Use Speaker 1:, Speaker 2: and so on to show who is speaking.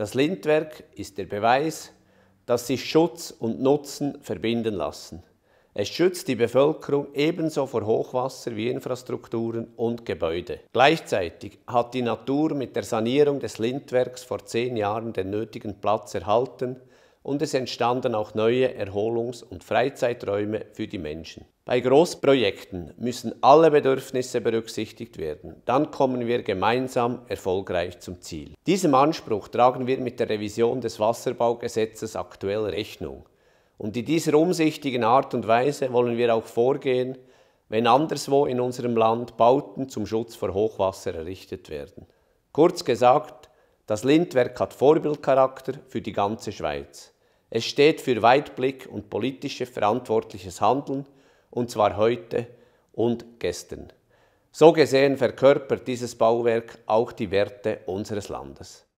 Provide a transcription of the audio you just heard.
Speaker 1: Das Lindwerk ist der Beweis, dass sich Schutz und Nutzen verbinden lassen. Es schützt die Bevölkerung ebenso vor Hochwasser wie Infrastrukturen und Gebäude. Gleichzeitig hat die Natur mit der Sanierung des Lindwerks vor zehn Jahren den nötigen Platz erhalten und es entstanden auch neue Erholungs- und Freizeiträume für die Menschen. Bei Großprojekten müssen alle Bedürfnisse berücksichtigt werden. Dann kommen wir gemeinsam erfolgreich zum Ziel. Diesem Anspruch tragen wir mit der Revision des Wasserbaugesetzes aktuell Rechnung. Und in dieser umsichtigen Art und Weise wollen wir auch vorgehen, wenn anderswo in unserem Land Bauten zum Schutz vor Hochwasser errichtet werden. Kurz gesagt, das Lindwerk hat Vorbildcharakter für die ganze Schweiz. Es steht für Weitblick und politische verantwortliches Handeln und zwar heute und gestern. So gesehen verkörpert dieses Bauwerk auch die Werte unseres Landes.